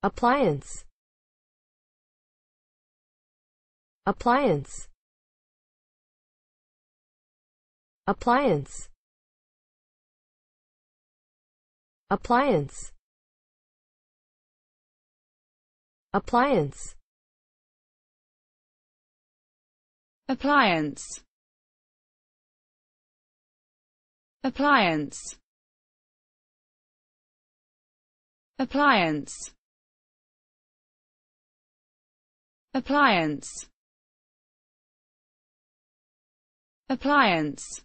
appliance appliance appliance appliance appliance appliance appliance appliance appliance appliance